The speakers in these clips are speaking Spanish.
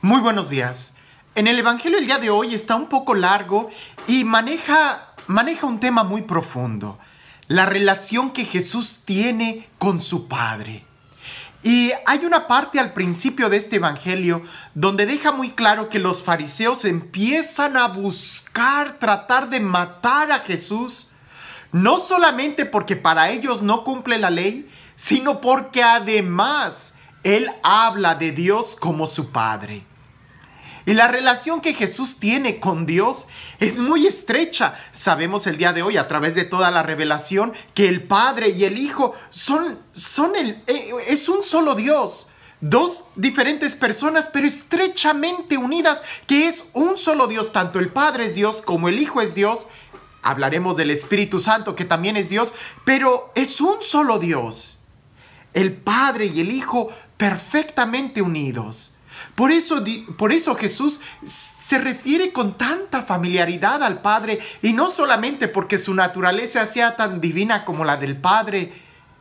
Muy buenos días. En el Evangelio el día de hoy está un poco largo y maneja, maneja un tema muy profundo, la relación que Jesús tiene con su Padre. Y hay una parte al principio de este Evangelio donde deja muy claro que los fariseos empiezan a buscar, tratar de matar a Jesús, no solamente porque para ellos no cumple la ley, sino porque además él habla de Dios como su Padre. Y la relación que Jesús tiene con Dios es muy estrecha. Sabemos el día de hoy a través de toda la revelación que el Padre y el Hijo son, son el, eh, es un solo Dios. Dos diferentes personas, pero estrechamente unidas, que es un solo Dios. Tanto el Padre es Dios como el Hijo es Dios. Hablaremos del Espíritu Santo, que también es Dios, pero es un solo Dios el Padre y el Hijo perfectamente unidos. Por eso, por eso Jesús se refiere con tanta familiaridad al Padre, y no solamente porque su naturaleza sea tan divina como la del Padre,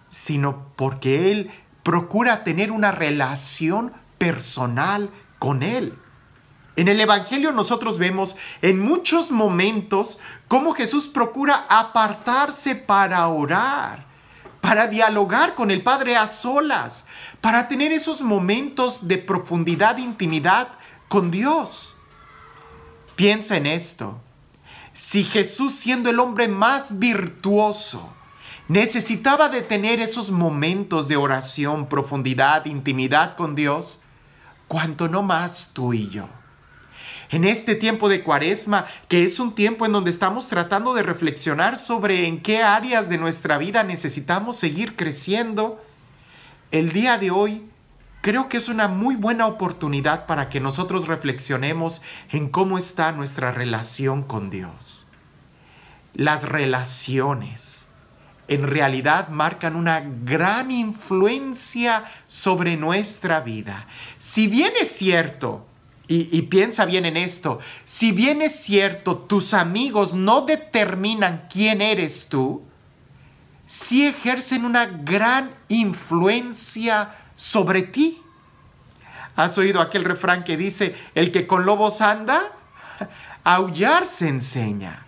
sino porque Él procura tener una relación personal con Él. En el Evangelio nosotros vemos en muchos momentos cómo Jesús procura apartarse para orar para dialogar con el Padre a solas, para tener esos momentos de profundidad, intimidad con Dios. Piensa en esto. Si Jesús, siendo el hombre más virtuoso, necesitaba de tener esos momentos de oración, profundidad, intimidad con Dios, cuanto no más tú y yo en este tiempo de cuaresma, que es un tiempo en donde estamos tratando de reflexionar sobre en qué áreas de nuestra vida necesitamos seguir creciendo, el día de hoy creo que es una muy buena oportunidad para que nosotros reflexionemos en cómo está nuestra relación con Dios. Las relaciones en realidad marcan una gran influencia sobre nuestra vida. Si bien es cierto, y, piensa bien en esto. Si bien es cierto, tus amigos no determinan quién eres tú, sí ejercen una gran influencia sobre ti. ¿Has oído aquel refrán que dice, el que con lobos anda, aullar se enseña?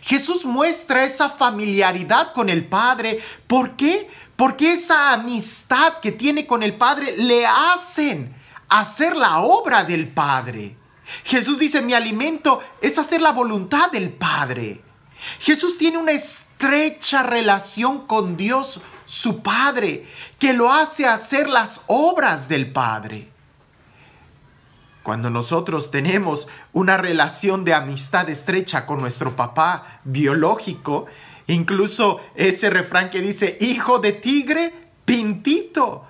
Jesús muestra esa familiaridad con el Padre. ¿Por qué? Porque esa amistad que tiene con el Padre le hacen hacer la obra del Padre. Jesús dice, mi alimento es hacer la voluntad del Padre. Jesús tiene una estrecha relación con Dios, su Padre, que lo hace hacer las obras del Padre. Cuando nosotros tenemos una relación de amistad estrecha con nuestro papá biológico, incluso ese refrán que dice, hijo de tigre, pintito.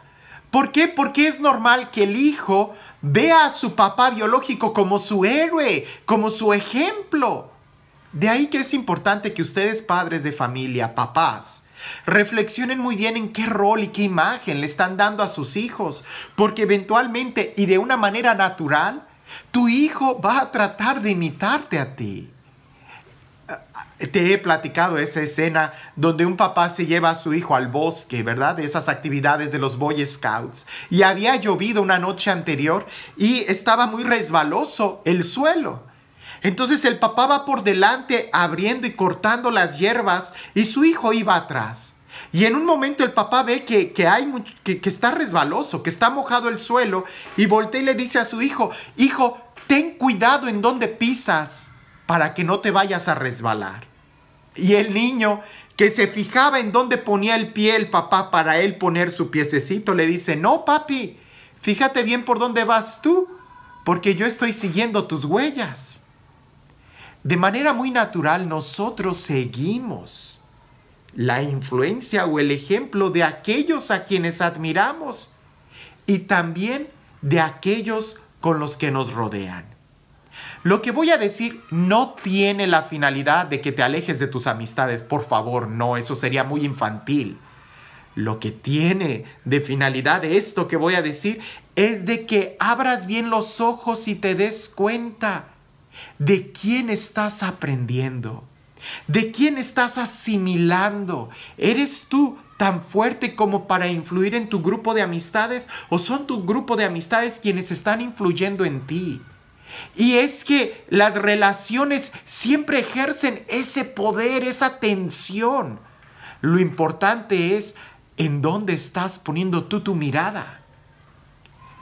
¿Por qué? Porque es normal que el hijo vea a su papá biológico como su héroe, como su ejemplo. De ahí que es importante que ustedes padres de familia, papás, reflexionen muy bien en qué rol y qué imagen le están dando a sus hijos, porque eventualmente y de una manera natural, tu hijo va a tratar de imitarte a ti te he platicado esa escena donde un papá se lleva a su hijo al bosque, ¿verdad? De esas actividades de los Boy Scouts. Y había llovido una noche anterior y estaba muy resbaloso el suelo. Entonces el papá va por delante abriendo y cortando las hierbas y su hijo iba atrás. Y en un momento el papá ve que, hay, que está resbaloso, que está mojado el suelo y voltea y le dice a su hijo, hijo, ten cuidado en donde pisas para que no te vayas a resbalar. Y el niño que se fijaba en dónde ponía el pie el papá para él poner su piececito, le dice, no papi, fíjate bien por dónde vas tú, porque yo estoy siguiendo tus huellas. De manera muy natural nosotros seguimos la influencia o el ejemplo de aquellos a quienes admiramos y también de aquellos con los que nos rodean. Lo que voy a decir no tiene la finalidad de que te alejes de tus amistades, por favor, no, eso sería muy infantil. Lo que tiene de finalidad esto que voy a decir es de que abras bien los ojos y te des cuenta de quién estás aprendiendo, de quién estás asimilando. ¿Eres tú tan fuerte como para influir en tu grupo de amistades o son tu grupo de amistades quienes están influyendo en ti? Y es que las relaciones siempre ejercen ese poder, esa tensión. Lo importante es en dónde estás poniendo tú tu mirada.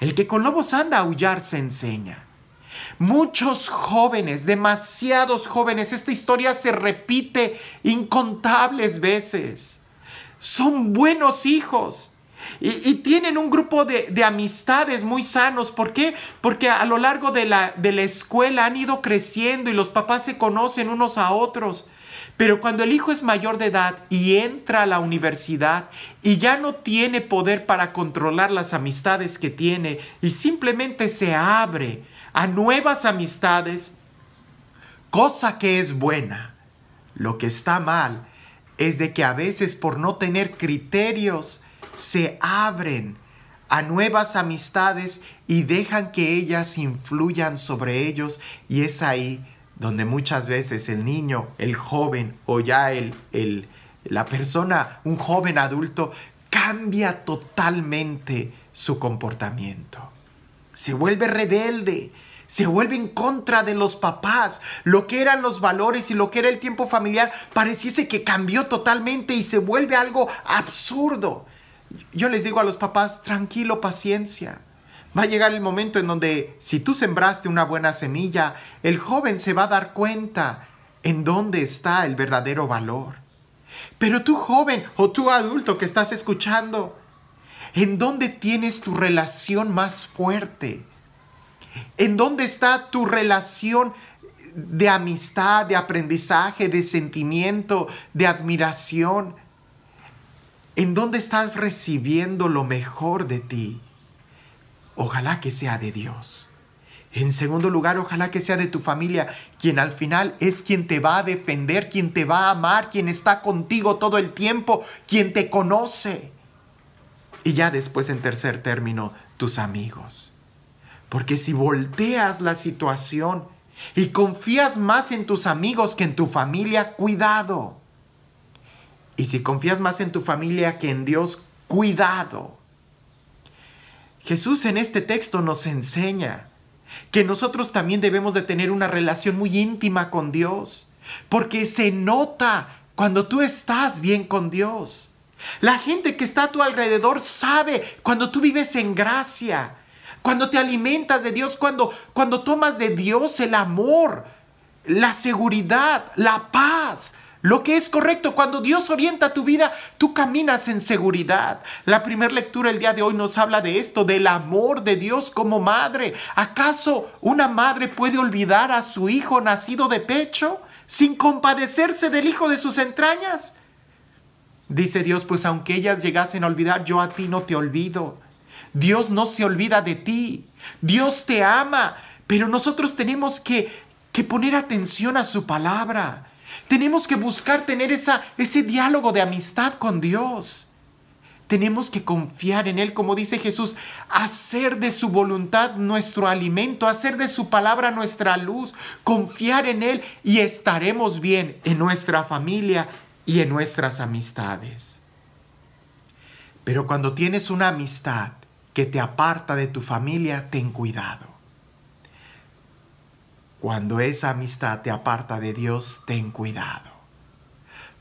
El que con lobos anda a aullar se enseña. Muchos jóvenes, demasiados jóvenes, esta historia se repite incontables veces. Son buenos hijos, y, tienen un grupo de, de, amistades muy sanos. ¿Por qué? Porque a lo largo de la, de la escuela han ido creciendo y los papás se conocen unos a otros. Pero cuando el hijo es mayor de edad y entra a la universidad y ya no tiene poder para controlar las amistades que tiene y simplemente se abre a nuevas amistades, cosa que es buena, lo que está mal es de que a veces por no tener criterios, se abren a nuevas amistades y dejan que ellas influyan sobre ellos y es ahí donde muchas veces el niño, el joven o ya la persona, un joven adulto, cambia totalmente su comportamiento. Se vuelve rebelde, se vuelve en contra de los papás. Lo que eran los valores y lo que era el tiempo familiar pareciese que cambió totalmente y se vuelve algo absurdo yo les digo a los papás, tranquilo, paciencia. Va a llegar el momento en donde si tú sembraste una buena semilla, el joven se va a dar cuenta en dónde está el verdadero valor. Pero tú joven o tú adulto que estás escuchando, ¿en dónde tienes tu relación más fuerte? ¿En dónde está tu relación de amistad, de aprendizaje, de sentimiento, de admiración? en dónde estás recibiendo lo mejor de ti, ojalá que sea de Dios. En segundo lugar, ojalá que sea de tu familia, quien al final es quien te va a defender, quien te va a amar, quien está contigo todo el tiempo, quien te conoce. Y ya después, en tercer término, tus amigos. Porque si volteas la situación y confías más en tus amigos que en tu familia, cuidado y si confías más en tu familia que en Dios, cuidado. Jesús en este texto nos enseña que nosotros también debemos de tener una relación muy íntima con Dios, porque se nota cuando tú estás bien con Dios. La gente que está a tu alrededor sabe cuando tú vives en gracia, cuando te alimentas de Dios, cuando, cuando tomas de Dios el amor, la seguridad, la paz, lo que es correcto. Cuando Dios orienta tu vida, tú caminas en seguridad. La primera lectura el día de hoy nos habla de esto, del amor de Dios como madre. ¿Acaso una madre puede olvidar a su hijo nacido de pecho sin compadecerse del hijo de sus entrañas? Dice Dios, pues aunque ellas llegasen a olvidar, yo a ti no te olvido. Dios no se olvida de ti. Dios te ama. Pero nosotros tenemos que, que poner atención a su palabra. Tenemos que buscar tener esa, ese diálogo de amistad con Dios. Tenemos que confiar en Él, como dice Jesús, hacer de su voluntad nuestro alimento, hacer de su palabra nuestra luz, confiar en Él y estaremos bien en nuestra familia y en nuestras amistades. Pero cuando tienes una amistad que te aparta de tu familia, ten cuidado. Cuando esa amistad te aparta de Dios, ten cuidado.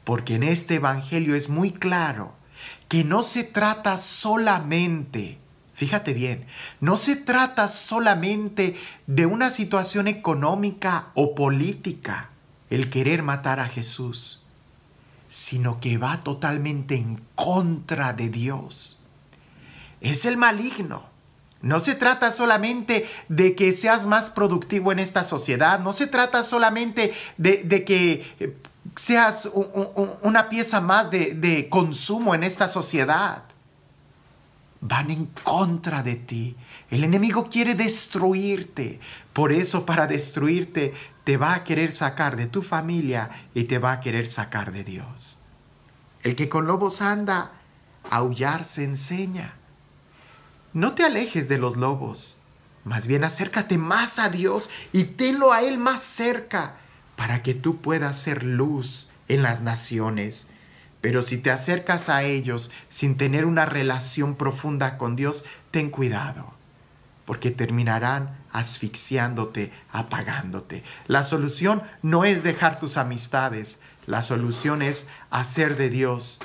Porque en este Evangelio es muy claro que no se trata solamente, fíjate bien, no se trata solamente de una situación económica o política, el querer matar a Jesús, sino que va totalmente en contra de Dios. Es el maligno no se trata solamente de que seas más productivo en esta sociedad, no se trata solamente de, que eh, seas una pieza más de, de consumo en esta sociedad. Van en contra de ti. El enemigo quiere destruirte. Por eso para destruirte te va a querer sacar de tu familia y te va a querer sacar de Dios. El que con lobos anda, aullar se enseña. No te alejes de los lobos, más bien acércate más a Dios y tenlo a Él más cerca, para que tú puedas ser luz en las naciones. Pero si te acercas a ellos sin tener una relación profunda con Dios, ten cuidado, porque terminarán asfixiándote, apagándote. La solución no es dejar tus amistades, la solución es hacer de Dios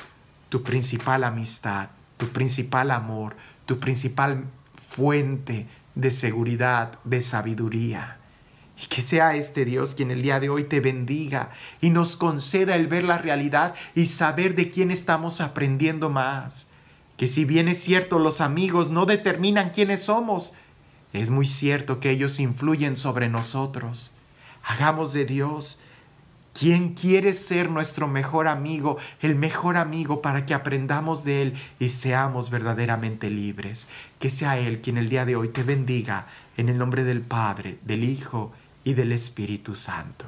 tu principal amistad, tu principal amor, tu principal fuente de seguridad, de sabiduría. Y que sea este Dios quien el día de hoy te bendiga y nos conceda el ver la realidad y saber de quién estamos aprendiendo más. Que si bien es cierto, los amigos no determinan quiénes somos, es muy cierto que ellos influyen sobre nosotros. Hagamos de Dios quien quiere ser nuestro mejor amigo, el mejor amigo para que aprendamos de Él y seamos verdaderamente libres. Que sea Él quien el día de hoy te bendiga en el nombre del Padre, del Hijo y del Espíritu Santo.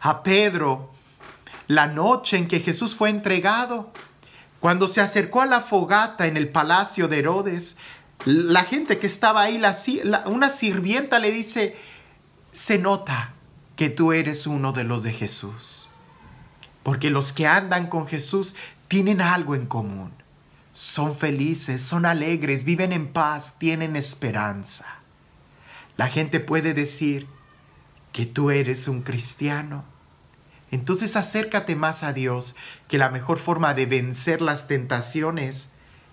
A Pedro, la noche en que Jesús fue entregado, cuando se acercó a la fogata en el palacio de Herodes, la gente que estaba ahí, una sirvienta le dice, se nota que tú eres uno de los de Jesús. Porque los que andan con Jesús tienen algo en común. Son felices, son alegres, viven en paz, tienen esperanza. La gente puede decir que tú eres un cristiano. Entonces acércate más a Dios, que la mejor forma de vencer las tentaciones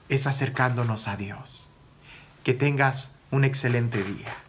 es acercándonos a Dios. Que tengas un excelente día.